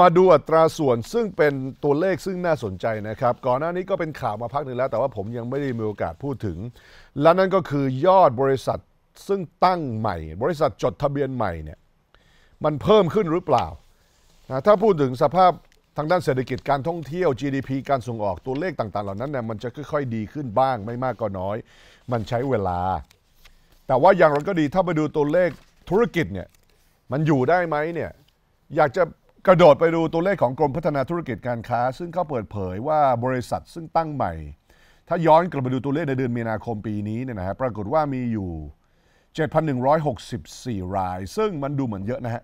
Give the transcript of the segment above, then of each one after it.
มาดูอัตราส่วนซึ่งเป็นตัวเลขซึ่งน่าสนใจนะครับ ก่อนหน้านี้ก็เป็นข่าวมาพักหนึ่งแล้ว แต่ว่าผมยังไม่ได้มีโอกาสพูดถึง และนั่นก็คือยอดบริษัทซึ่งตั้งใหม่ บริษัทจดทะเบียนใหม่เนี่ยมันเพิ่มขึ้นหรือเปล่านะถ้าพูดถึงสภาพทางด้านเศรษฐกิจการท่องเที่ยว GDP การส่งออกตัวเลขต่างๆเหล่านั้นเนี่ยมันจะค่อยๆดีขึ้นบ้างไม่มากก็น้อย มันใช้เวลา แต่ว่าอย่างไรก็ดี ถ้าไปดูตัวเลขธุรกิจเนี่ยมันอยู่ได้ไหมเนี่ยอยากจะกระโดดไปดูตัวเลขของกรมพัฒนาธุรกิจการค้า ซึ่งเขาเปิดเผยว่าบริษัทซึ่งตั้งใหม่ ถ้าย้อนกลับไปดูตัวเลขในเดือนมีนาคมปีนี้เนี่ยนะฮะปรากฏว่ามีอยู่ 7,164 ราย ซึ่งมันดูเหมือนเยอะนะฮะ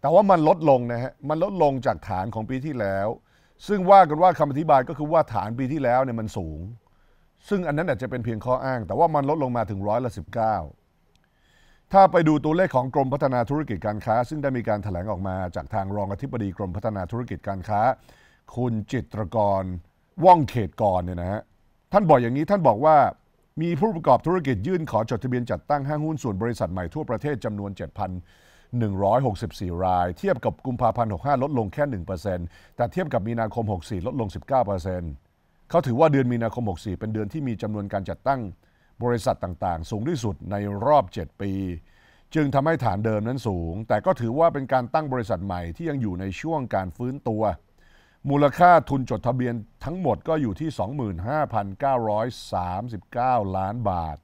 แต่ว่ามันลดลงนะฮะมันลดลงจากฐานของปีที่แล้ว ซึ่งว่ากันว่าคำอธิบายก็คือว่าฐานปีที่แล้วเนี่ยมันสูง ซึ่งอันนั้นอาจจะเป็นเพียงข้ออ้างแต่ว่ามันลดลงมาถึงร้อยละ19ถ้าไปดูตัวเลขของกรมพัฒนาธุรกิจการค้า ซึ่งได้มีการถแถลงออกมาจากทางรองอธิบดีกรมพัฒนาธุรกิจการค้า คุณจิตรกร ว่องเขตกรเนี่ยนะฮะท่านบอกอย่างนี้ท่านบอกว่ามีผู้ประกอบธุรกิจยื่นขอจดทะเบียนจัดตั้งห้างหุ้นส่วนบริษัทใหม่ทั่วประเทศจำนวน 7,164 ราย เทียบกับกุมภาพันธ์65ลดลงแค่ 1%แต่เทียบกับมีนาคม 64 ลดลง19%เขาถือว่าเดือนมีนาคม 64 เป็นเดือนที่มีจำนวนการจัดตั้งบริษัทต่างๆ สูงที่สุดในรอบ 7 ปี จึงทำให้ฐานเดิมนั้นสูง แต่ก็ถือว่าเป็นการตั้งบริษัทใหม่ที่ยังอยู่ในช่วงการฟื้นตัว มูลค่าทุนจดทะเบียนทั้งหมดก็อยู่ที่ 25,939 ล้านบาท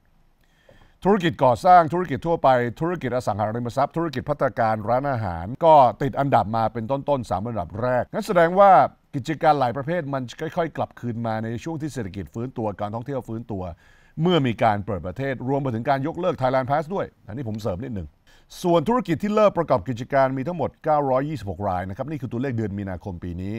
ธุรกิจก่อสร้างธุรกิจทั่วไปธุรกิจอสังหาริมทรัพย์ ธุรกิจพัฒการร้านอาหาร ก็ติดอันดับมาเป็นต้นๆสามอันดับแรกนั้นแสดงว่ากิจการหลายประเภทมันค่อยๆ กลับคืนมาในช่วงที่เศรษฐกิจฟื้นตัวการท่องเที่ยวฟื้นตัวเมื่อมีการเปิดประเทศรวมไปถึงการยกเลิก Thailand Pass ด้วย อันนี้ผมเสริมนิดหนึ่งส่วนธุรกิจที่เลิกประกอบกิจการมีทั้งหมด 926 รายนะครับนี่คือตัวเลขเดือนมีนาคมปีนี้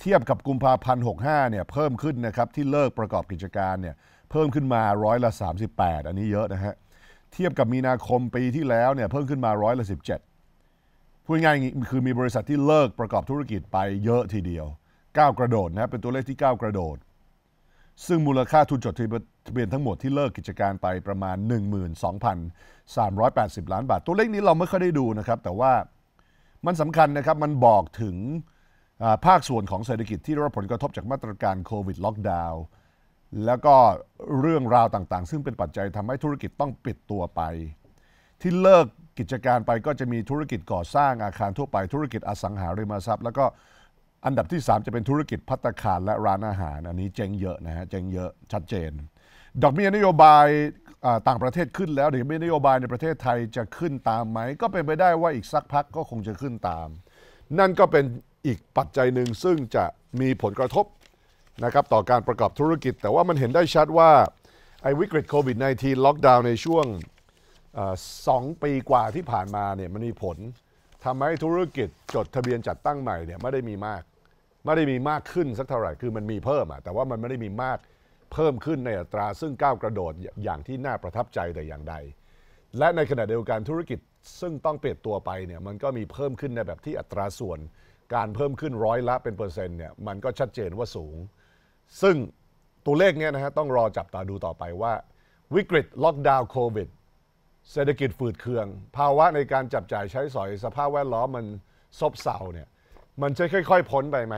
เทียบกับกุมภาพันธ์65 เนี่ยเพิ่มขึ้นนะครับที่เลิกประกอบกิจการเนี่ยเพิ่มขึ้นมาร้อยละ38 อันนี้เยอะนะฮะเทียบกับมีนาคมปีที่แล้วเนี่ยเพิ่มขึ้นมาร้อยละ17พูดง่ายๆคือมีบริษัทที่เลิกประกอบธุรกิจไปเยอะทีเดียวก้าวกระโดดนะเป็นตัวเลขที่ก้าวกระโดดซึ่งมูลค่าทุนจดทะเบียนทั้งหมดที่เลิกกิจการไปประมาณ 12,380 ล้านบาท ตัวเลขนี้เราไม่ค่อยได้ดูนะครับ แต่ว่ามันสำคัญนะครับมันบอกถึงภาคส่วนของเศรษฐกิจที่ได้รับผลกระทบจากมาตรการโควิดล็อกดาวน์แล้วก็เรื่องราวต่างๆ ซึ่งเป็นปัจจัยทำให้ธุรกิจต้องปิดตัวไป ที่เลิกกิจการไปก็จะมีธุรกิจก่อสร้างอาคารทั่วไปธุรกิจอสังหาริมทรัพย์ แล้วก็อันดับที่ 3 จะเป็นธุรกิจพัตคารและร้านอาหาร อันนี้เจ๊งเยอะนะฮะ เจ๊งเยอะชัดเจน ดอกเบี้ยนโยบายต่างประเทศขึ้นแล้วดอกเบี้ยนโยบายในประเทศไทยจะขึ้นตามไหมก็เป็นไปได้ว่าอีกสักพักก็คงจะขึ้นตาม นั่นก็เป็นอีกปัจจัยหนึ่งซึ่งจะมีผลกระทบนะครับต่อการประกอบธุรกิจ แต่ว่ามันเห็นได้ชัดว่าไอ้วิกฤตโควิด -19 ล็อกดาวน์ในช่วงสองปีกว่าที่ผ่านมาเนี่ยมันมีผลทำให้ธุรกิจจดทะเบียนจัดตั้งใหม่เนี่ยไม่ได้มีมากไม่ได้มีมากขึ้นสักเท่าไหร่ คือมันมีเพิ่มอะแต่ว่ามันไม่ได้มีมากเพิ่มขึ้นในอัตรา ซึ่งก้าวกระโดดอย่างที่น่าประทับใจแต่อย่างใด และในขณะเดียวกันธุรกิจซึ่งต้องเปลี่ยนตัวไปเนี่ย มันก็มีเพิ่มขึ้นในแบบที่อัตราส่วนการเพิ่มขึ้นร้อยละเป็นเปอร์เซ็นต์เนี่ย มันก็ชัดเจนว่าสูง ซึ่งตัวเลขเนี่ยนะฮะต้องรอจับตาดูต่อไปว่าวิกฤตล็อกดาวน์โควิดเศรษฐกิจฝืดเคือง ภาวะในการจับจ่ายใช้สอยสภาพแวดล้อมมันซบเซาเนี่ยมันจะค่อยๆพ้นไปไหม